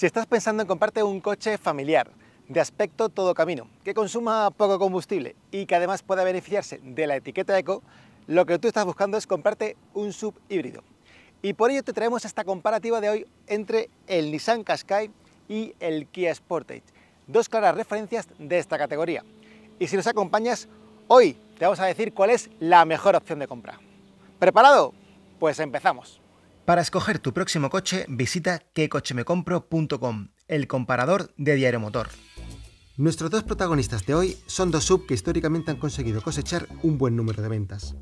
Si estás pensando en comprarte un coche familiar, de aspecto todo camino, que consuma poco combustible y que además pueda beneficiarse de la etiqueta eco, lo que tú estás buscando es comprarte un sub híbrido. Y por ello te traemos esta comparativa de hoy entre el Nissan Qashqai y el Kia Sportage, dos claras referencias de esta categoría. Y si nos acompañas, hoy te vamos a decir cuál es la mejor opción de compra. ¿Preparado? Pues empezamos. Para escoger tu próximo coche, visita quecochemecompro.com, el comparador de Diario Motor. Nuestros dos protagonistas de hoy son dos sub que históricamente han conseguido cosechar un buen número de ventas.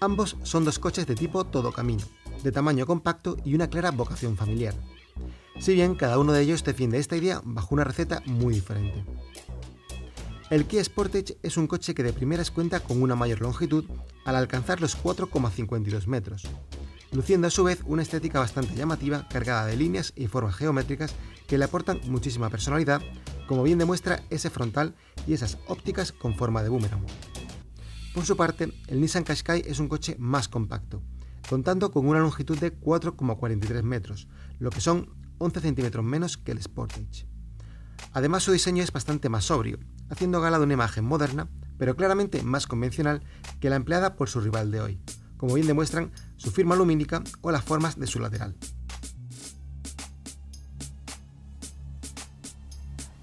Ambos son dos coches de tipo todo camino, de tamaño compacto y una clara vocación familiar. Si bien cada uno de ellos defiende esta idea bajo una receta muy diferente. El Kia Sportage es un coche que de primeras cuenta con una mayor longitud al alcanzar los 4,52 metros, luciendo a su vez una estética bastante llamativa cargada de líneas y formas geométricas que le aportan muchísima personalidad, como bien demuestra ese frontal y esas ópticas con forma de boomerang. Por su parte, el Nissan Qashqai es un coche más compacto, contando con una longitud de 4,43 metros, lo que son 11 centímetros menos que el Sportage. Además su diseño es bastante más sobrio, haciendo gala de una imagen moderna, pero claramente más convencional que la empleada por su rival de hoy, como bien demuestran su firma lumínica o las formas de su lateral.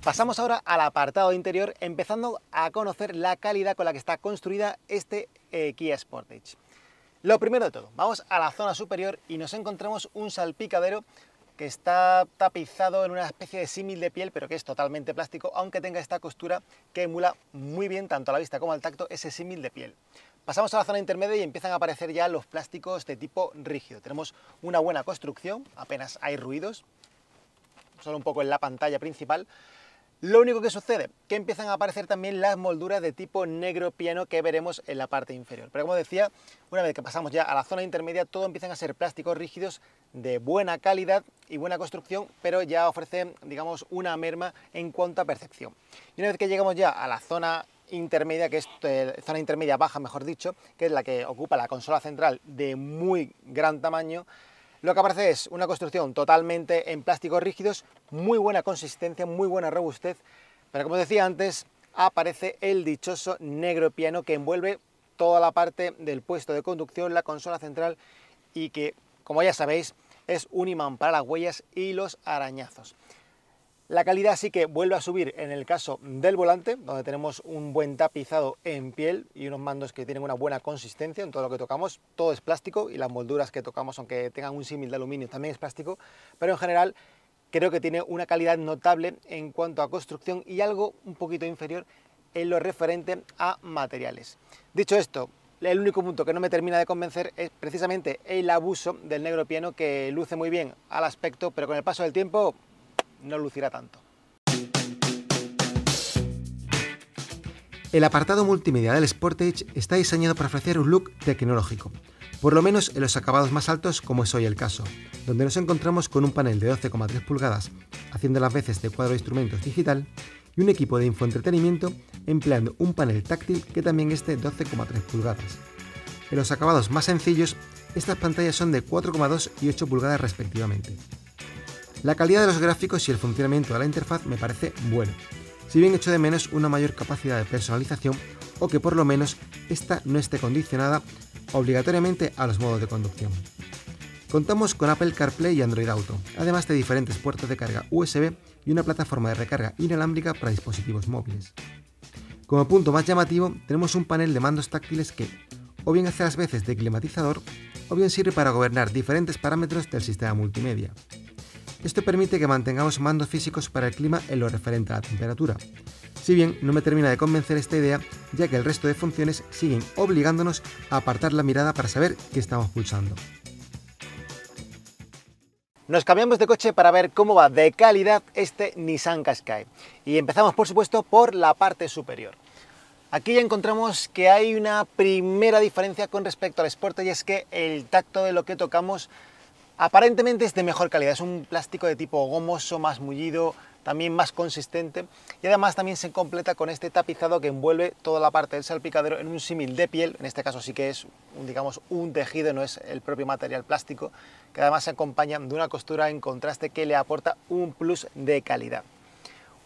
Pasamos ahora al apartado interior, empezando a conocer la calidad con la que está construida este eh, Kia Sportage. Lo primero de todo, vamos a la zona superior y nos encontramos un salpicadero que está tapizado en una especie de símil de piel, pero que es totalmente plástico, aunque tenga esta costura que emula muy bien, tanto a la vista como al tacto, ese símil de piel. Pasamos a la zona intermedia y empiezan a aparecer ya los plásticos de tipo rígido. Tenemos una buena construcción, apenas hay ruidos, solo un poco en la pantalla principal. Lo único que sucede, que empiezan a aparecer también las molduras de tipo negro piano que veremos en la parte inferior. Pero como decía, una vez que pasamos ya a la zona intermedia, todo empiezan a ser plásticos rígidos de buena calidad y buena construcción, pero ya ofrecen, digamos, una merma en cuanto a percepción. Y una vez que llegamos ya a la zona intermedia, que es eh, zona intermedia baja, mejor dicho, que es la que ocupa la consola central de muy gran tamaño, lo que aparece es una construcción totalmente en plásticos rígidos, muy buena consistencia, muy buena robustez, pero como decía antes, aparece el dichoso negro piano que envuelve toda la parte del puesto de conducción, la consola central y que, como ya sabéis, es un imán para las huellas y los arañazos. La calidad sí que vuelve a subir en el caso del volante, donde tenemos un buen tapizado en piel y unos mandos que tienen una buena consistencia en todo lo que tocamos. Todo es plástico y las molduras que tocamos, aunque tengan un símil de aluminio, también es plástico, pero en general creo que tiene una calidad notable en cuanto a construcción y algo un poquito inferior en lo referente a materiales. Dicho esto, el único punto que no me termina de convencer es precisamente el abuso del negro piano que luce muy bien al aspecto, pero con el paso del tiempo no lucirá tanto. El apartado multimedia del Sportage está diseñado para ofrecer un look tecnológico, por lo menos en los acabados más altos como es hoy el caso, donde nos encontramos con un panel de 12,3 pulgadas, haciendo las veces de cuadro de instrumentos digital, y un equipo de infoentretenimiento empleando un panel táctil que también esté de 12,3 pulgadas. En los acabados más sencillos, estas pantallas son de 4,2 y 8 pulgadas respectivamente, la calidad de los gráficos y el funcionamiento de la interfaz me parece bueno, si bien echo de menos una mayor capacidad de personalización o que por lo menos esta no esté condicionada obligatoriamente a los modos de conducción. Contamos con Apple CarPlay y Android Auto, además de diferentes puertos de carga USB y una plataforma de recarga inalámbrica para dispositivos móviles. Como punto más llamativo, tenemos un panel de mandos táctiles que, o bien hace las veces de climatizador, o bien sirve para gobernar diferentes parámetros del sistema multimedia. Esto permite que mantengamos mandos físicos para el clima en lo referente a la temperatura. Si bien no me termina de convencer esta idea, ya que el resto de funciones siguen obligándonos a apartar la mirada para saber qué estamos pulsando. Nos cambiamos de coche para ver cómo va de calidad este Nissan Qashqai y empezamos por supuesto por la parte superior. Aquí ya encontramos que hay una primera diferencia con respecto al Sport y es que el tacto de lo que tocamos Aparentemente es de mejor calidad, es un plástico de tipo gomoso, más mullido, también más consistente y además también se completa con este tapizado que envuelve toda la parte del salpicadero en un símil de piel, en este caso sí que es digamos un tejido, no es el propio material plástico, que además se acompaña de una costura en contraste que le aporta un plus de calidad.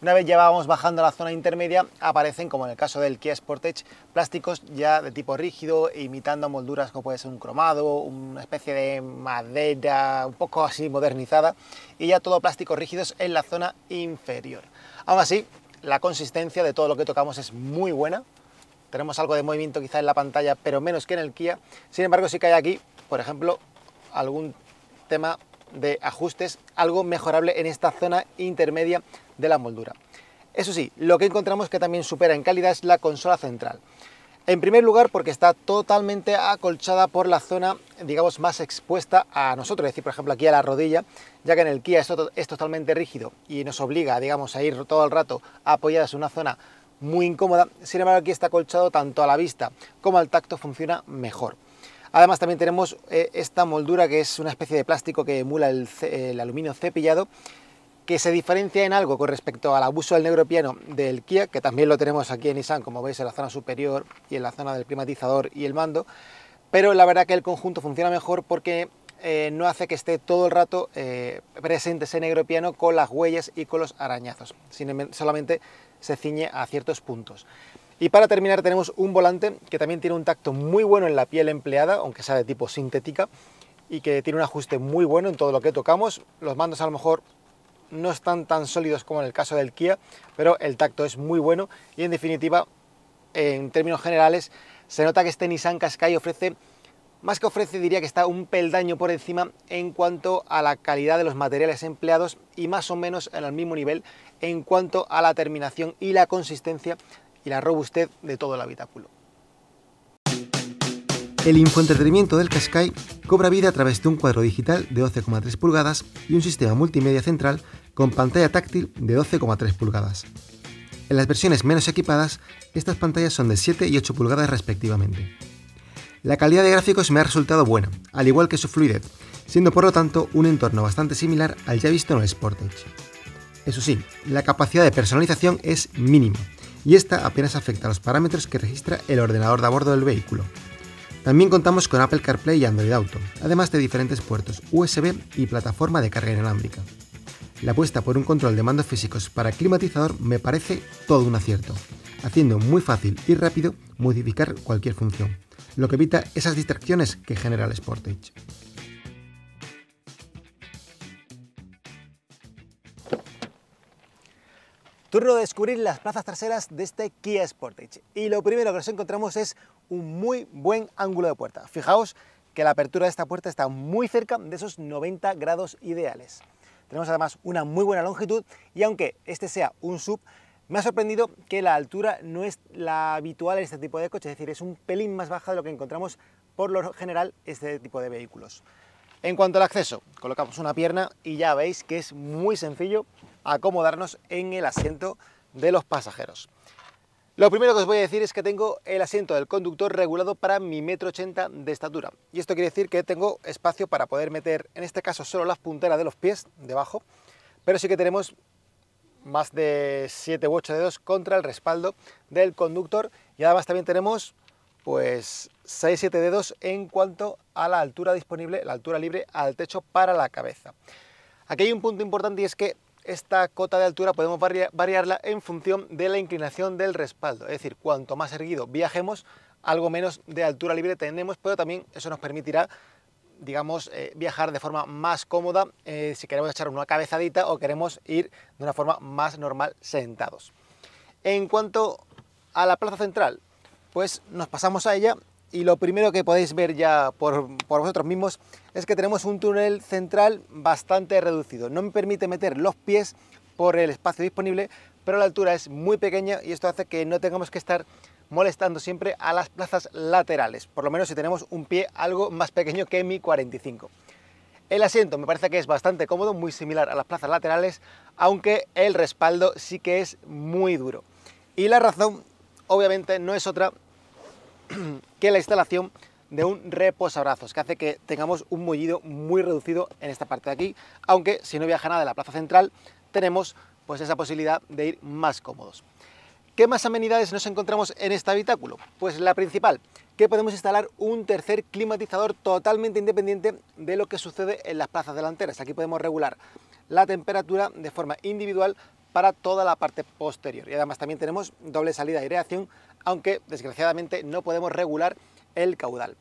Una vez llevábamos bajando a la zona intermedia, aparecen, como en el caso del Kia Sportage, plásticos ya de tipo rígido, imitando molduras como puede ser un cromado, una especie de madera un poco así modernizada, y ya todo plásticos rígidos en la zona inferior. Aún así, la consistencia de todo lo que tocamos es muy buena. Tenemos algo de movimiento quizá en la pantalla, pero menos que en el Kia. Sin embargo, sí que hay aquí, por ejemplo, algún tema de ajustes, algo mejorable en esta zona intermedia de la moldura. Eso sí, lo que encontramos que también supera en calidad es la consola central. En primer lugar porque está totalmente acolchada por la zona, digamos, más expuesta a nosotros, es decir, por ejemplo, aquí a la rodilla, ya que en el Kia esto es totalmente rígido y nos obliga, digamos, a ir todo el rato apoyadas en una zona muy incómoda, sin embargo aquí está acolchado tanto a la vista como al tacto funciona mejor. Además también tenemos eh, esta moldura que es una especie de plástico que emula el aluminio cepillado que se diferencia en algo con respecto al abuso del negro piano del Kia, que también lo tenemos aquí en Nissan, como veis, en la zona superior y en la zona del climatizador y el mando, pero la verdad que el conjunto funciona mejor porque eh, no hace que esté todo el rato eh, presente ese negro piano con las huellas y con los arañazos, em, solamente se ciñe a ciertos puntos. Y para terminar tenemos un volante que también tiene un tacto muy bueno en la piel empleada, aunque sea de tipo sintética, y que tiene un ajuste muy bueno en todo lo que tocamos. Los mandos a lo mejor no están tan sólidos como en el caso del Kia, pero el tacto es muy bueno y en definitiva, en términos generales, se nota que este Nissan Qashqai ofrece, más que ofrece diría que está un peldaño por encima en cuanto a la calidad de los materiales empleados y más o menos en el mismo nivel en cuanto a la terminación y la consistencia y la robustez de todo el habitáculo. El infoentretenimiento del Qashqai cobra vida a través de un cuadro digital de 12,3 pulgadas y un sistema multimedia central con pantalla táctil de 12,3 pulgadas. En las versiones menos equipadas, estas pantallas son de 7 y 8 pulgadas respectivamente. La calidad de gráficos me ha resultado buena, al igual que su fluidez, siendo por lo tanto un entorno bastante similar al ya visto en el Sportage. Eso sí, la capacidad de personalización es mínima, y esta apenas afecta a los parámetros que registra el ordenador de a bordo del vehículo. También contamos con Apple CarPlay y Android Auto, además de diferentes puertos USB y plataforma de carga inalámbrica. La apuesta por un control de mandos físicos para climatizador me parece todo un acierto, haciendo muy fácil y rápido modificar cualquier función, lo que evita esas distracciones que genera el Sportage. Turno de descubrir las plazas traseras de este Kia Sportage. Y lo primero que nos encontramos es un muy buen ángulo de puerta. Fijaos que la apertura de esta puerta está muy cerca de esos 90 grados ideales. Tenemos además una muy buena longitud y aunque este sea un sub, me ha sorprendido que la altura no es la habitual en este tipo de coches, es decir, es un pelín más baja de lo que encontramos por lo general este tipo de vehículos. En cuanto al acceso, colocamos una pierna y ya veis que es muy sencillo acomodarnos en el asiento de los pasajeros. Lo primero que os voy a decir es que tengo el asiento del conductor regulado para mi metro ochenta de estatura. Y esto quiere decir que tengo espacio para poder meter, en este caso, solo las punteras de los pies debajo, pero sí que tenemos más de 7 u 8 dedos contra el respaldo del conductor y además también tenemos pues 6-7 dedos en cuanto a la altura disponible, la altura libre al techo para la cabeza. Aquí hay un punto importante y es que esta cota de altura podemos variarla en función de la inclinación del respaldo, es decir, cuanto más erguido viajemos, algo menos de altura libre tendremos, pero también eso nos permitirá, digamos, eh, viajar de forma más cómoda eh, si queremos echar una cabezadita o queremos ir de una forma más normal sentados. En cuanto a la plaza central, pues nos pasamos a ella y lo primero que podéis ver ya por, vosotros mismos es que tenemos un túnel central bastante reducido. No me permite meter los pies por el espacio disponible, pero la altura es muy pequeña y esto hace que no tengamos que estar molestando siempre a las plazas laterales, por lo menos si tenemos un pie algo más pequeño que mi 45. El asiento me parece que es bastante cómodo, muy similar a las plazas laterales, aunque el respaldo sí que es muy duro. Y la razón, obviamente, no es otra que la instalación de un reposabrazos, que hace que tengamos un mullido muy reducido en esta parte de aquí, aunque si no viaja nada de la plaza central, tenemos pues esa posibilidad de ir más cómodos. ¿Qué más amenidades nos encontramos en este habitáculo? Pues la principal, que podemos instalar un tercer climatizador totalmente independiente de lo que sucede en las plazas delanteras. Aquí podemos regular la temperatura de forma individual para toda la parte posterior. Y además también tenemos doble salida de aireación, aunque desgraciadamente no podemos regular el caudal.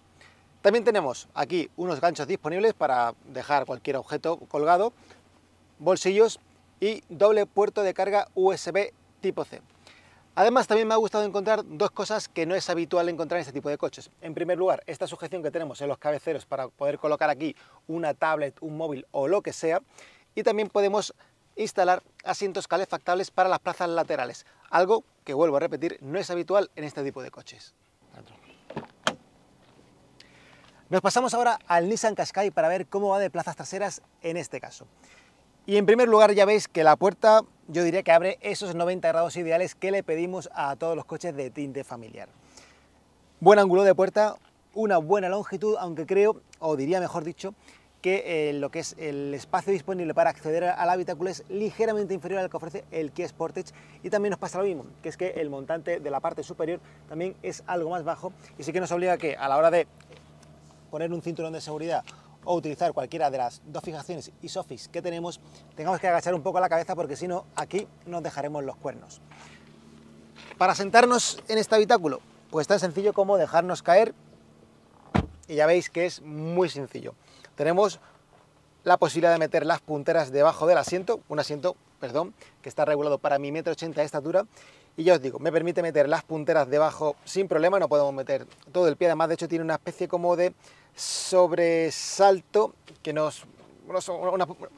También tenemos aquí unos ganchos disponibles para dejar cualquier objeto colgado, bolsillos y doble puerto de carga USB tipo C. Además también me ha gustado encontrar dos cosas que no es habitual encontrar en este tipo de coches. En primer lugar, esta sujeción que tenemos en los cabeceros para poder colocar aquí una tablet, un móvil o lo que sea. Y también podemos instalar asientos calefactables para las plazas laterales, algo que, vuelvo a repetir, no es habitual en este tipo de coches. Nos pasamos ahora al Nissan Qashqai para ver cómo va de plazas traseras en este caso. Y en primer lugar ya veis que la puerta yo diría que abre esos 90 grados ideales que le pedimos a todos los coches de tinte familiar. Buen ángulo de puerta, una buena longitud, aunque creo, o diría mejor dicho, que eh, lo que es el espacio disponible para acceder al habitáculo es ligeramente inferior al que ofrece el Kia Sportage y también nos pasa lo mismo, que es que el montante de la parte superior también es algo más bajo y sí que nos obliga que a la hora de poner un cinturón de seguridad o utilizar cualquiera de las dos fijaciones isofix que tenemos, tengamos que agachar un poco la cabeza porque si no, aquí nos dejaremos los cuernos. Para sentarnos en este habitáculo, pues tan sencillo como dejarnos caer y ya veis que es muy sencillo tenemos la posibilidad de meter las punteras debajo del asiento, un asiento, perdón, que está regulado para mi metro ochenta de estatura, y ya os digo, me permite meter las punteras debajo sin problema, no podemos meter todo el pie, además de hecho tiene una especie como de sobresalto que nos... Una,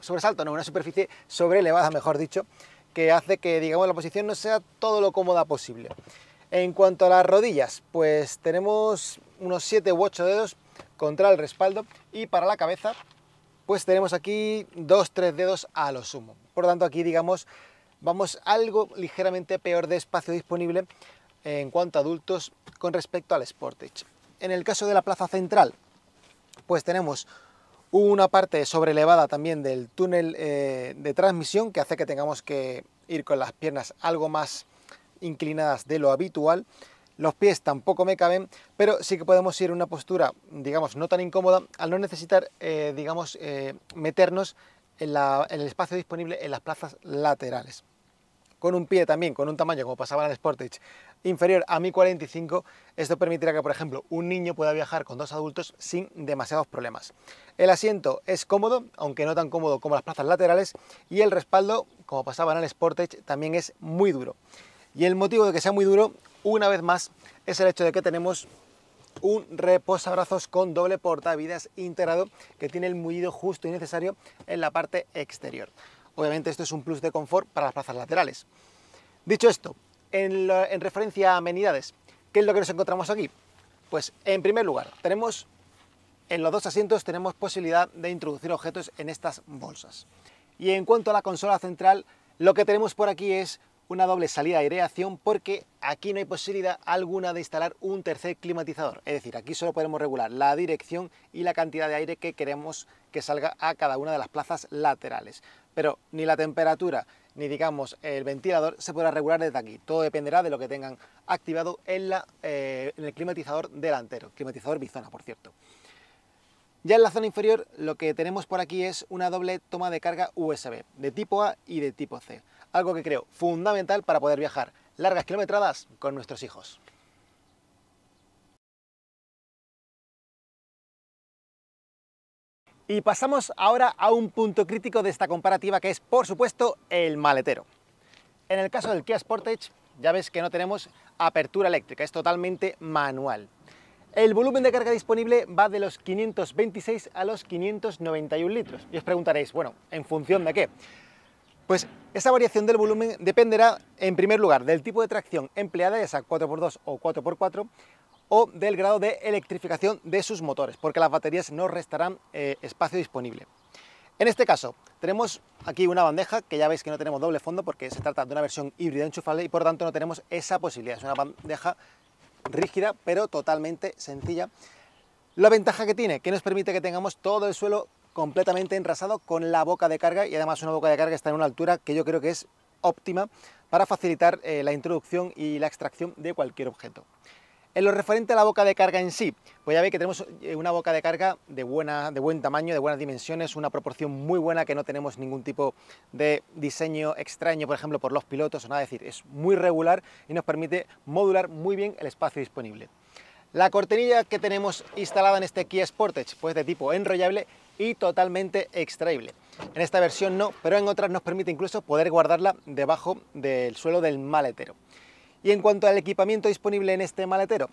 sobresalto, no, una superficie sobreelevada, mejor dicho, que hace que, digamos, la posición no sea todo lo cómoda posible. En cuanto a las rodillas, pues tenemos unos 7 u 8 dedos contra el respaldo y para la cabeza pues tenemos aquí dos, tres dedos a lo sumo. Por lo tanto aquí digamos vamos algo ligeramente peor de espacio disponible en cuanto a adultos con respecto al Sportage. En el caso de la plaza central pues tenemos una parte elevada también del túnel eh, de transmisión que hace que tengamos que ir con las piernas algo más inclinadas de lo habitual los pies tampoco me caben, pero sí que podemos ir en una postura, digamos, no tan incómoda, al no necesitar, eh, digamos, eh, meternos en, el espacio disponible en las plazas laterales. Con un pie también, con un tamaño, como pasaba en el Sportage, inferior a mi 45, esto permitirá que, por ejemplo, un niño pueda viajar con dos adultos sin demasiados problemas. El asiento es cómodo, aunque no tan cómodo como las plazas laterales, y el respaldo, como pasaba en el Sportage, también es muy duro. Y el motivo de que sea muy duro, una vez más es el hecho de que tenemos un reposabrazos con doble portavidas integrado que tiene el mullido justo y necesario en la parte exterior. Obviamente esto es un plus de confort para las plazas laterales. Dicho esto, en, en referencia a amenidades, ¿qué es lo que nos encontramos aquí? Pues en primer lugar, tenemos en los dos asientos tenemos posibilidad de introducir objetos en estas bolsas. Y en cuanto a la consola central, lo que tenemos por aquí es una doble salida de aireación porque aquí no hay posibilidad alguna de instalar un tercer climatizador. Es decir, aquí solo podemos regular la dirección y la cantidad de aire que queremos que salga a cada una de las plazas laterales. Pero ni la temperatura ni digamos el ventilador se podrá regular desde aquí. Todo dependerá de lo que tengan activado en, eh, en el climatizador delantero, climatizador bizona por cierto. Ya en la zona inferior lo que tenemos por aquí es una doble toma de carga USB de tipo A y de tipo C algo que creo fundamental para poder viajar largas kilometradas con nuestros hijos. Y pasamos ahora a un punto crítico de esta comparativa que es, por supuesto, el maletero. En el caso del Kia Sportage, ya ves que no tenemos apertura eléctrica, es totalmente manual. El volumen de carga disponible va de los 526 a los 591 litros. Y os preguntaréis, bueno, ¿en función de qué? Pues esa variación del volumen dependerá, en primer lugar, del tipo de tracción empleada, esa 4x2 o 4x4, o del grado de electrificación de sus motores, porque las baterías no restarán eh, espacio disponible. En este caso, tenemos aquí una bandeja, que ya veis que no tenemos doble fondo porque se trata de una versión híbrida enchufable y por tanto no tenemos esa posibilidad. Es una bandeja rígida, pero totalmente sencilla. La ventaja que tiene, que nos permite que tengamos todo el suelo completamente enrasado con la boca de carga y además una boca de carga está en una altura que yo creo que es óptima para facilitar eh, la introducción y la extracción de cualquier objeto. En lo referente a la boca de carga en sí, pues ya veis que tenemos eh, una boca de carga de, buena, de buen tamaño, de buenas dimensiones, una proporción muy buena que no tenemos ningún tipo de diseño extraño, por ejemplo, por los pilotos o nada, es decir, es muy regular y nos permite modular muy bien el espacio disponible. La cortenilla que tenemos instalada en este Kia Sportage, pues de tipo enrollable y totalmente extraíble. En esta versión no, pero en otras nos permite incluso poder guardarla debajo del suelo del maletero. Y en cuanto al equipamiento disponible en este maletero,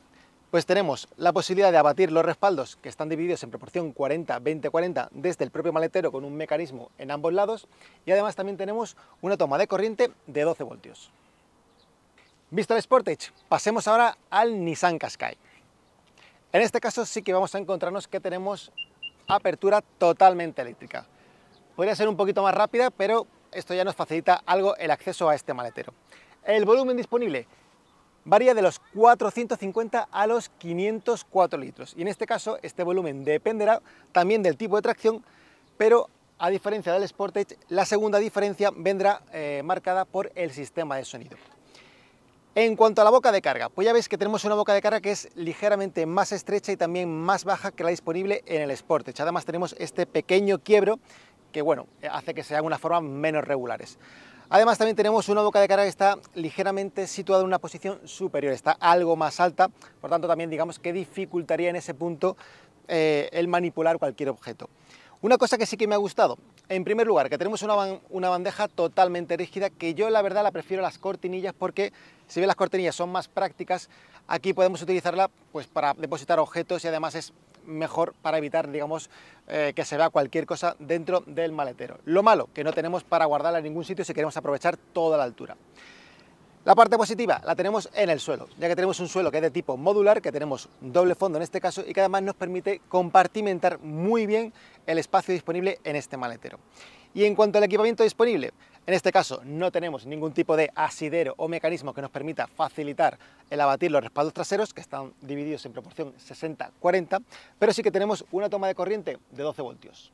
pues tenemos la posibilidad de abatir los respaldos que están divididos en proporción 40-20-40 desde el propio maletero con un mecanismo en ambos lados y además también tenemos una toma de corriente de 12 voltios. Visto el Sportage, pasemos ahora al Nissan Qashqai. En este caso sí que vamos a encontrarnos que tenemos apertura totalmente eléctrica. Podría ser un poquito más rápida, pero esto ya nos facilita algo el acceso a este maletero. El volumen disponible varía de los 450 a los 504 litros y en este caso este volumen dependerá también del tipo de tracción, pero a diferencia del Sportage, la segunda diferencia vendrá eh, marcada por el sistema de sonido. En cuanto a la boca de carga, pues ya veis que tenemos una boca de carga que es ligeramente más estrecha y también más baja que la disponible en el Sportage. Además tenemos este pequeño quiebro que bueno, hace que sean una forma menos regulares. Además también tenemos una boca de carga que está ligeramente situada en una posición superior, está algo más alta, por tanto también digamos que dificultaría en ese punto eh, el manipular cualquier objeto. Una cosa que sí que me ha gustado, en primer lugar, que tenemos una, una bandeja totalmente rígida, que yo la verdad la prefiero a las cortinillas porque si bien las cortinillas son más prácticas, aquí podemos utilizarla pues, para depositar objetos y además es mejor para evitar, digamos, eh, que se vea cualquier cosa dentro del maletero. Lo malo, que no tenemos para guardarla en ningún sitio si queremos aprovechar toda la altura. La parte positiva la tenemos en el suelo, ya que tenemos un suelo que es de tipo modular, que tenemos doble fondo en este caso y que además nos permite compartimentar muy bien el espacio disponible en este maletero. Y en cuanto al equipamiento disponible, en este caso no tenemos ningún tipo de asidero o mecanismo que nos permita facilitar el abatir los respaldos traseros, que están divididos en proporción 60-40, pero sí que tenemos una toma de corriente de 12 voltios.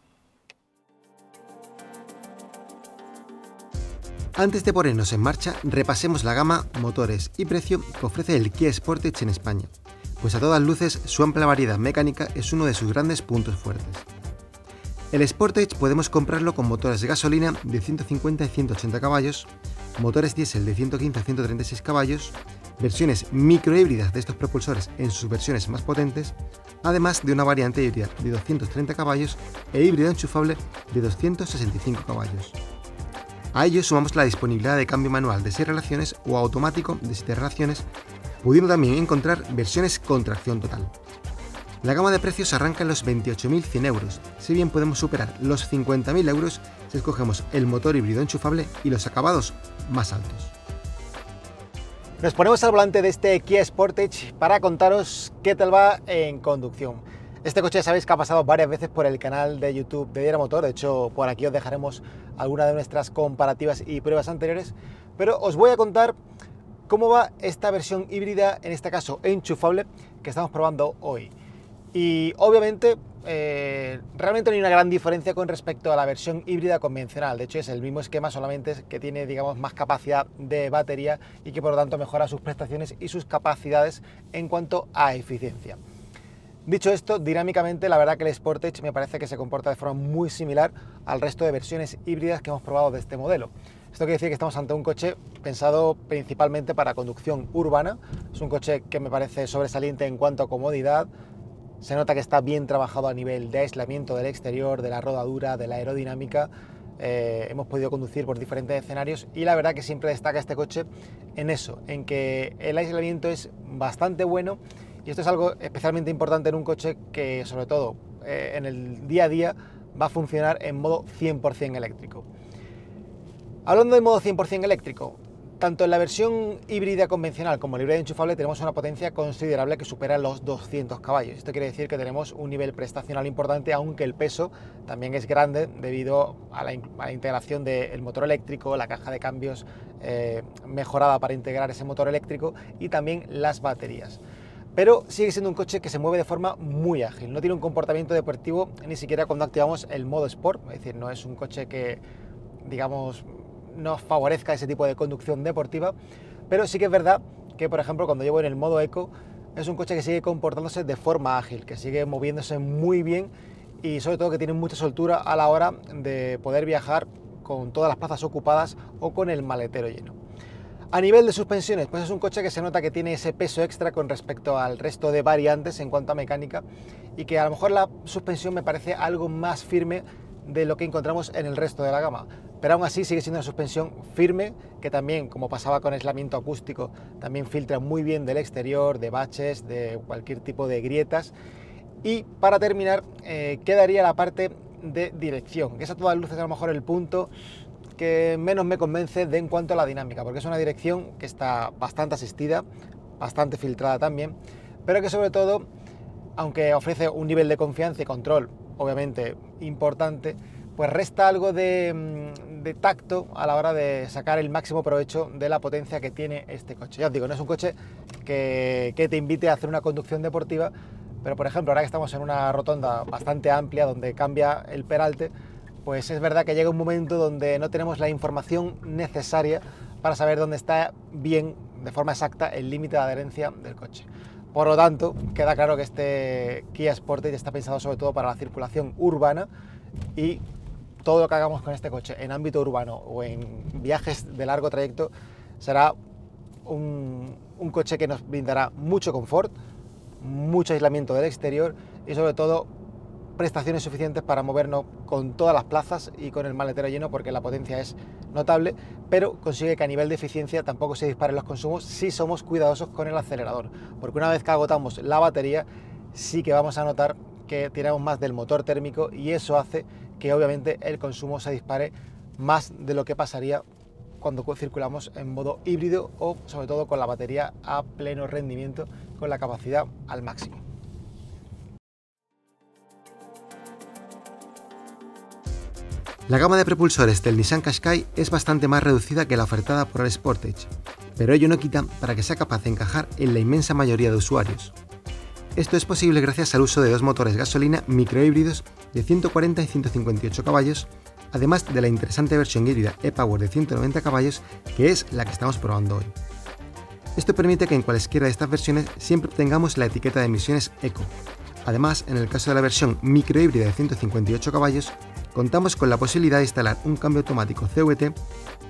Antes de ponernos en marcha, repasemos la gama, motores y precio que ofrece el Kia Sportage en España, pues a todas luces su amplia variedad mecánica es uno de sus grandes puntos fuertes. El Sportage podemos comprarlo con motores de gasolina de 150 y 180 caballos, motores diésel de 115 a 136 caballos, versiones microhíbridas de estos propulsores en sus versiones más potentes, además de una variante híbrida de 230 caballos e híbrido enchufable de 265 caballos. A ello sumamos la disponibilidad de cambio manual de 6 relaciones o automático de 7 relaciones, pudiendo también encontrar versiones con tracción total. La gama de precios arranca en los 28.100 euros, si bien podemos superar los 50.000 euros si escogemos el motor híbrido enchufable y los acabados más altos. Nos ponemos al volante de este Kia Sportage para contaros qué tal va en conducción. Este coche ya sabéis que ha pasado varias veces por el canal de YouTube de Diera Motor, de hecho por aquí os dejaremos alguna de nuestras comparativas y pruebas anteriores, pero os voy a contar cómo va esta versión híbrida, en este caso enchufable, que estamos probando hoy. Y obviamente eh, realmente no hay una gran diferencia con respecto a la versión híbrida convencional. De hecho, es el mismo esquema, solamente es que tiene, digamos, más capacidad de batería y que por lo tanto mejora sus prestaciones y sus capacidades en cuanto a eficiencia. Dicho esto, dinámicamente la verdad que el Sportage me parece que se comporta de forma muy similar al resto de versiones híbridas que hemos probado de este modelo. Esto quiere decir que estamos ante un coche pensado principalmente para conducción urbana. Es un coche que me parece sobresaliente en cuanto a comodidad, se nota que está bien trabajado a nivel de aislamiento del exterior, de la rodadura, de la aerodinámica. Eh, hemos podido conducir por diferentes escenarios y la verdad que siempre destaca este coche en eso, en que el aislamiento es bastante bueno y esto es algo especialmente importante en un coche que sobre todo eh, en el día a día va a funcionar en modo 100% eléctrico. Hablando de modo 100% eléctrico, tanto en la versión híbrida convencional como libre de enchufable tenemos una potencia considerable que supera los 200 caballos. Esto quiere decir que tenemos un nivel prestacional importante, aunque el peso también es grande debido a la, integración del motor eléctrico, la caja de cambios eh, mejorada para integrar ese motor eléctrico y también las baterías. Pero sigue siendo un coche que se mueve de forma muy ágil, no tiene un comportamiento deportivo ni siquiera cuando activamos el modo sport, es decir, no es un coche que, digamos, no favorezca ese tipo de conducción deportiva, pero sí que es verdad que, por ejemplo, cuando llevo en el modo eco, es un coche que sigue comportándose de forma ágil, que sigue moviéndose muy bien y sobre todo que tiene mucha soltura a la hora de poder viajar con todas las plazas ocupadas o con el maletero lleno. A nivel de suspensiones, pues es un coche que se nota que tiene ese peso extra con respecto al resto de variantes en cuanto a mecánica y que a lo mejor la suspensión me parece algo más firme de lo que encontramos en el resto de la gama. Pero aún así sigue siendo una suspensión firme que también, como pasaba con aislamiento acústico, también filtra muy bien del exterior, de baches, de cualquier tipo de grietas. Y para terminar, eh, quedaría la parte de dirección, que es a todas luces a lo mejor el punto que menos me convence de en cuanto a la dinámica, porque es una dirección que está bastante asistida, bastante filtrada también, pero que sobre todo, aunque ofrece un nivel de confianza y control obviamente importante, pues resta algo mm, de, tacto a la hora de sacar el máximo provecho de la potencia que tiene este coche. Ya os digo, no es un coche que te invite a hacer una conducción deportiva, pero por ejemplo, ahora que estamos en una rotonda bastante amplia donde cambia el peralte, pues es verdad que llega un momento donde no tenemos la información necesaria para saber dónde está bien, de forma exacta, el límite de adherencia del coche. Por lo tanto, queda claro que este Kia Sportage está pensado sobre todo para la circulación urbana y todo lo que hagamos con este coche en ámbito urbano o en viajes de largo trayecto será un, un coche que nos brindará mucho confort, mucho aislamiento del exterior y sobre todo prestaciones suficientes para movernos con todas las plazas y con el maletero lleno porque la potencia es notable, pero consigue que a nivel de eficiencia tampoco se disparen los consumos si somos cuidadosos con el acelerador, porque una vez que agotamos la batería sí que vamos a notar que tiramos más del motor térmico y eso hace que obviamente el consumo se dispare más de lo que pasaría cuando circulamos en modo híbrido o sobre todo con la batería a pleno rendimiento con la capacidad al máximo. La gama de propulsores del Nissan Qashqai es bastante más reducida que la ofertada por el Sportage, pero ello no quita para que sea capaz de encajar en la inmensa mayoría de usuarios. Esto es posible gracias al uso de dos motores gasolina microhíbridos de 140 y 158 caballos, además de la interesante versión híbrida e-Power de 190 caballos, que es la que estamos probando hoy. Esto permite que en cualesquiera de estas versiones siempre tengamos la etiqueta de emisiones ECO. Además, en el caso de la versión microhíbrida de 158 caballos, contamos con la posibilidad de instalar un cambio automático CVT,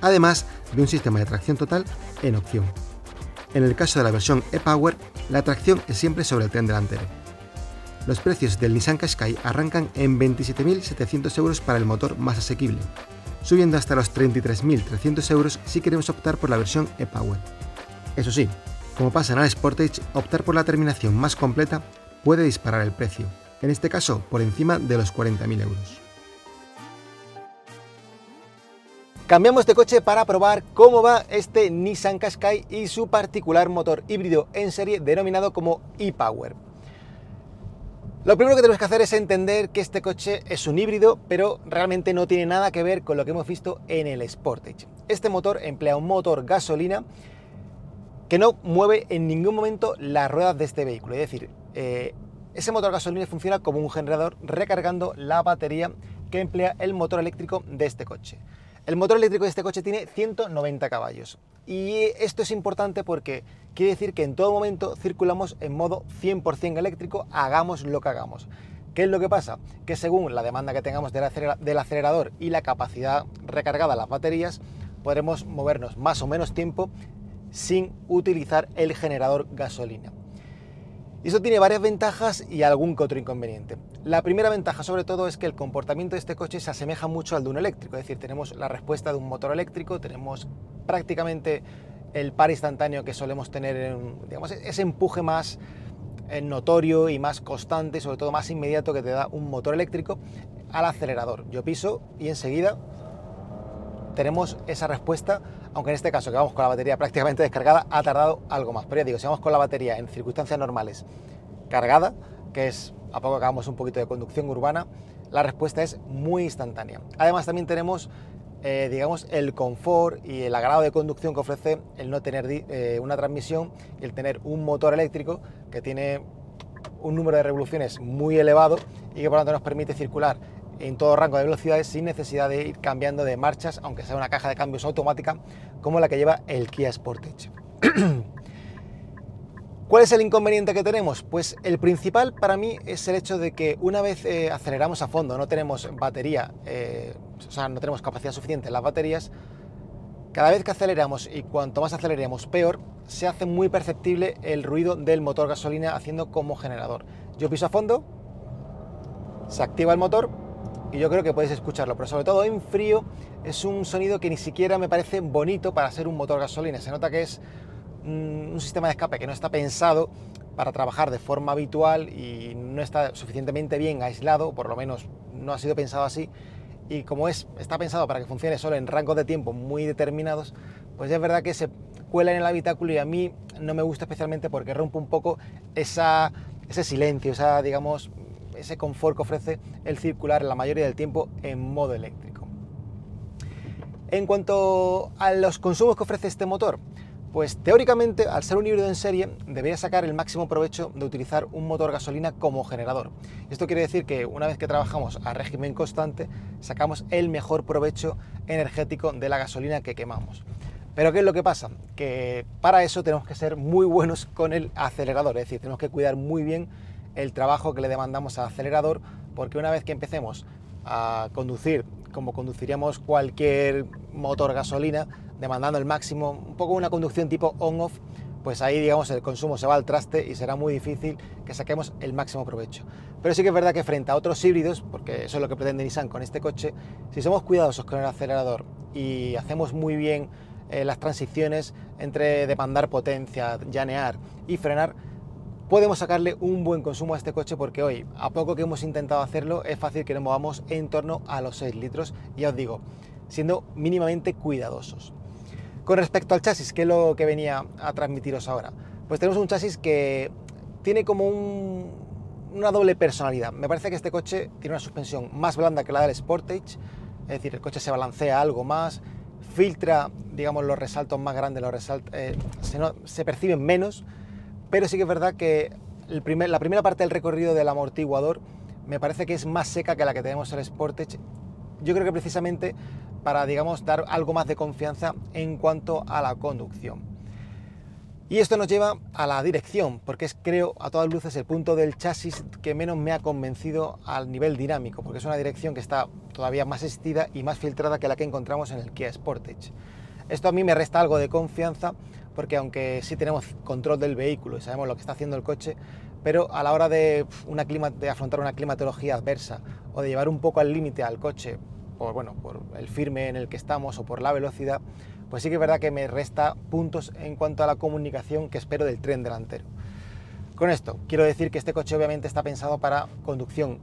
además de un sistema de tracción total en opción. En el caso de la versión e-Power, la tracción es siempre sobre el tren delantero. Los precios del Nissan Qashqai arrancan en 27.700 euros para el motor más asequible, subiendo hasta los 33.300 euros si queremos optar por la versión e-Power. Eso sí, como pasa en el Sportage, optar por la terminación más completa puede disparar el precio, en este caso por encima de los 40.000 euros. Cambiamos de coche para probar cómo va este Nissan Qashqai y su particular motor híbrido en serie denominado como e-Power. Lo primero que tenemos que hacer es entender que este coche es un híbrido, pero realmente no tiene nada que ver con lo que hemos visto en el Sportage. Este motor emplea un motor gasolina que no mueve en ningún momento las ruedas de este vehículo. Es decir, eh, ese motor gasolina funciona como un generador recargando la batería que emplea el motor eléctrico de este coche. El motor eléctrico de este coche tiene 190 caballos. Y esto es importante porque quiere decir que en todo momento circulamos en modo 100% eléctrico, hagamos lo que hagamos. ¿Qué es lo que pasa? Que según la demanda que tengamos del acelerador y la capacidad recargada de las baterías, podremos movernos más o menos tiempo sin utilizar el generador gasolina eso tiene varias ventajas y algún que otro inconveniente. La primera ventaja sobre todo es que el comportamiento de este coche se asemeja mucho al de un eléctrico, es decir, tenemos la respuesta de un motor eléctrico, tenemos prácticamente el par instantáneo que solemos tener, en, digamos, ese empuje más eh, notorio y más constante, sobre todo más inmediato que te da un motor eléctrico al acelerador. Yo piso y enseguida tenemos esa respuesta aunque en este caso que vamos con la batería prácticamente descargada ha tardado algo más. Pero ya digo, si vamos con la batería en circunstancias normales cargada, que es a poco acabamos un poquito de conducción urbana, la respuesta es muy instantánea. Además también tenemos, eh, digamos, el confort y el agrado de conducción que ofrece el no tener eh, una transmisión y el tener un motor eléctrico que tiene un número de revoluciones muy elevado y que por lo tanto nos permite circular en todo rango de velocidades sin necesidad de ir cambiando de marchas, aunque sea una caja de cambios automática como la que lleva el Kia Sportage. ¿Cuál es el inconveniente que tenemos? Pues el principal para mí es el hecho de que una vez eh, aceleramos a fondo, no tenemos batería, eh, o sea, no tenemos capacidad suficiente en las baterías, cada vez que aceleramos y cuanto más aceleremos peor, se hace muy perceptible el ruido del motor gasolina haciendo como generador. Yo piso a fondo, se activa el motor y yo creo que podéis escucharlo, pero sobre todo en frío es un sonido que ni siquiera me parece bonito para ser un motor gasolina. Se nota que es mm, un sistema de escape que no está pensado para trabajar de forma habitual y no está suficientemente bien aislado, por lo menos no ha sido pensado así. Y como es, está pensado para que funcione solo en rangos de tiempo muy determinados, pues es verdad que se cuela en el habitáculo y a mí no me gusta especialmente porque rompe un poco esa, ese silencio, esa, digamos, ese confort que ofrece el circular la mayoría del tiempo en modo eléctrico. En cuanto a los consumos que ofrece este motor, pues teóricamente, al ser un híbrido en serie, debería sacar el máximo provecho de utilizar un motor gasolina como generador. Esto quiere decir que una vez que trabajamos a régimen constante, sacamos el mejor provecho energético de la gasolina que quemamos. Pero ¿qué es lo que pasa? Que para eso tenemos que ser muy buenos con el acelerador, es decir, tenemos que cuidar muy bien el trabajo que le demandamos al acelerador, porque una vez que empecemos a conducir como conduciríamos cualquier motor gasolina, demandando el máximo, un poco una conducción tipo on-off, pues ahí digamos el consumo se va al traste y será muy difícil que saquemos el máximo provecho. Pero sí que es verdad que frente a otros híbridos, porque eso es lo que pretende Nissan con este coche, si somos cuidadosos con el acelerador y hacemos muy bien eh, las transiciones entre demandar potencia, llanear y frenar, podemos sacarle un buen consumo a este coche porque hoy, a poco que hemos intentado hacerlo, es fácil que nos movamos en torno a los 6 litros, ya os digo, siendo mínimamente cuidadosos. Con respecto al chasis, que es lo que venía a transmitiros ahora, pues tenemos un chasis que tiene como una doble personalidad. Me parece que este coche tiene una suspensión más blanda que la del Sportage, es decir, el coche se balancea algo más, filtra, digamos, los resaltos más grandes, los eh, se perciben menos, pero sí que es verdad que la primera parte del recorrido del amortiguador me parece que es más seca que la que tenemos en el Sportage. Yo creo que precisamente para, digamos, dar algo más de confianza en cuanto a la conducción. Y esto nos lleva a la dirección, porque es, creo, a todas luces el punto del chasis que menos me ha convencido al nivel dinámico, porque es una dirección que está todavía más existida y más filtrada que la que encontramos en el Kia Sportage. Esto a mí me resta algo de confianza porque aunque sí tenemos control del vehículo y sabemos lo que está haciendo el coche, pero a la hora de, de afrontar una climatología adversa o de llevar un poco al límite al coche, por, por el firme en el que estamos o por la velocidad, pues sí que es verdad que me resta puntos en cuanto a la comunicación que espero del tren delantero. Con esto quiero decir que este coche obviamente está pensado para conducción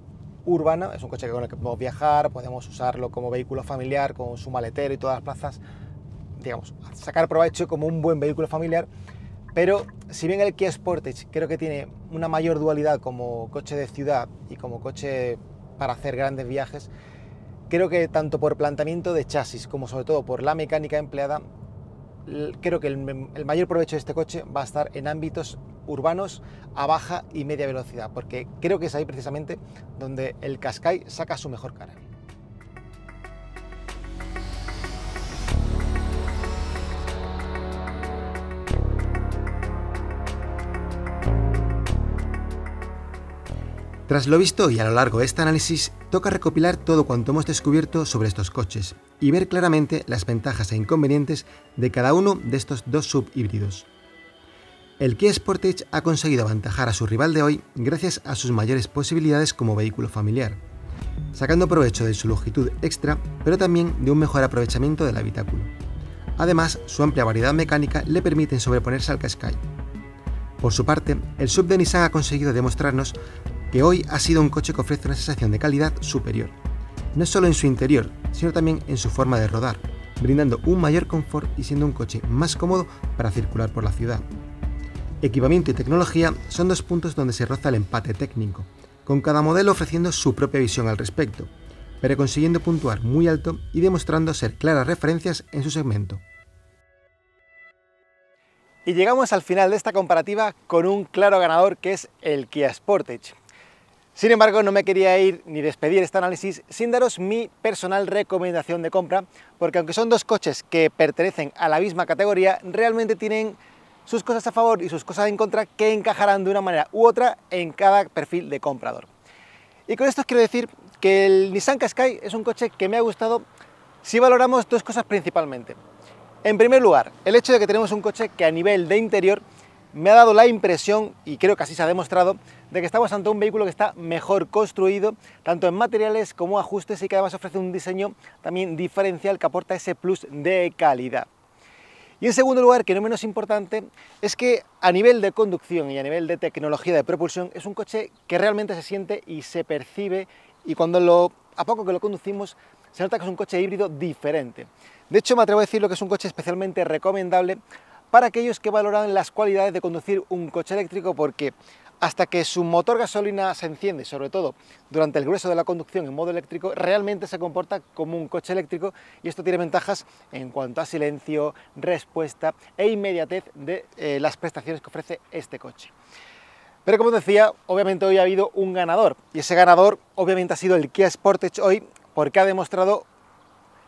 urbana, es un coche con el que podemos viajar, podemos usarlo como vehículo familiar, con su maletero y todas las plazas digamos, sacar provecho como un buen vehículo familiar. Pero si bien el Kia Sportage creo que tiene una mayor dualidad como coche de ciudad y como coche para hacer grandes viajes, creo que tanto por planteamiento de chasis como sobre todo por la mecánica empleada, creo que el, mayor provecho de este coche va a estar en ámbitos urbanos a baja y media velocidad, porque creo que es ahí precisamente donde el Cascai saca su mejor cara. Tras lo visto y a lo largo de este análisis, toca recopilar todo cuanto hemos descubierto sobre estos coches y ver claramente las ventajas e inconvenientes de cada uno de estos dos subhíbridos. El Kia Sportage ha conseguido aventajar a su rival de hoy gracias a sus mayores posibilidades como vehículo familiar, sacando provecho de su longitud extra, pero también de un mejor aprovechamiento del habitáculo. Además, su amplia variedad mecánica le permite sobreponerse al Qashqai. Por su parte, el sub de Nissan ha conseguido demostrarnos que hoy ha sido un coche que ofrece una sensación de calidad superior, no solo en su interior, sino también en su forma de rodar, brindando un mayor confort y siendo un coche más cómodo para circular por la ciudad. Equipamiento y tecnología son dos puntos donde se roza el empate técnico, con cada modelo ofreciendo su propia visión al respecto, pero consiguiendo puntuar muy alto y demostrando ser claras referencias en su segmento. Y llegamos al final de esta comparativa con un claro ganador que es el Kia Sportage, sin embargo, no me quería ir ni despedir este análisis sin daros mi personal recomendación de compra, porque aunque son dos coches que pertenecen a la misma categoría, realmente tienen sus cosas a favor y sus cosas en contra que encajarán de una manera u otra en cada perfil de comprador. Y con esto os quiero decir que el Nissan Qashqai es un coche que me ha gustado si valoramos dos cosas principalmente. En primer lugar, el hecho de que tenemos un coche que a nivel de interior me ha dado la impresión, y creo que así se ha demostrado, de que estamos ante un vehículo que está mejor construido, tanto en materiales como ajustes, y que además ofrece un diseño también diferencial que aporta ese plus de calidad. Y en segundo lugar, que no menos importante, es que a nivel de conducción y a nivel de tecnología de propulsión, es un coche que realmente se siente y se percibe, y cuando lo, a poco que lo conducimos, se nota que es un coche híbrido diferente. De hecho, me atrevo a decir lo que es un coche especialmente recomendable para aquellos que valoran las cualidades de conducir un coche eléctrico porque hasta que su motor gasolina se enciende, sobre todo durante el grueso de la conducción en modo eléctrico, realmente se comporta como un coche eléctrico y esto tiene ventajas en cuanto a silencio, respuesta e inmediatez de eh, las prestaciones que ofrece este coche. Pero como decía, obviamente hoy ha habido un ganador y ese ganador obviamente ha sido el Kia Sportage hoy porque ha demostrado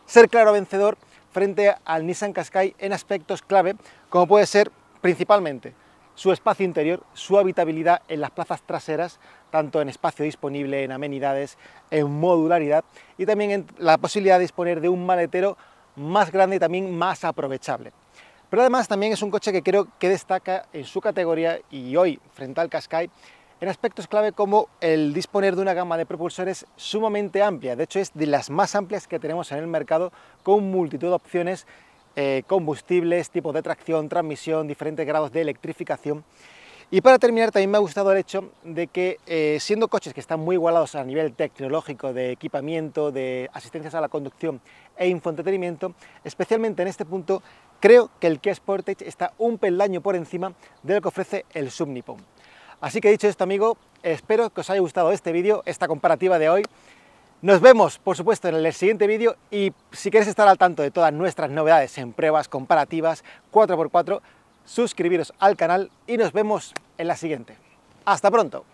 ser claro vencedor frente al Nissan Qashqai en aspectos clave, como puede ser principalmente su espacio interior, su habitabilidad en las plazas traseras, tanto en espacio disponible, en amenidades, en modularidad y también en la posibilidad de disponer de un maletero más grande y también más aprovechable. Pero además también es un coche que creo que destaca en su categoría y hoy frente al Qashqai en aspectos clave como el disponer de una gama de propulsores sumamente amplia, de hecho es de las más amplias que tenemos en el mercado con multitud de opciones, eh, combustibles, tipos de tracción, transmisión, diferentes grados de electrificación. Y para terminar también me ha gustado el hecho de que eh, siendo coches que están muy igualados a nivel tecnológico, de equipamiento, de asistencias a la conducción e infoentretenimiento, especialmente en este punto creo que el Kia Sportage está un peldaño por encima de lo que ofrece el subnipo. Así que dicho esto, amigo, espero que os haya gustado este vídeo, esta comparativa de hoy. Nos vemos, por supuesto, en el siguiente vídeo y si queréis estar al tanto de todas nuestras novedades en pruebas comparativas 4x4, suscribiros al canal y nos vemos en la siguiente. ¡Hasta pronto!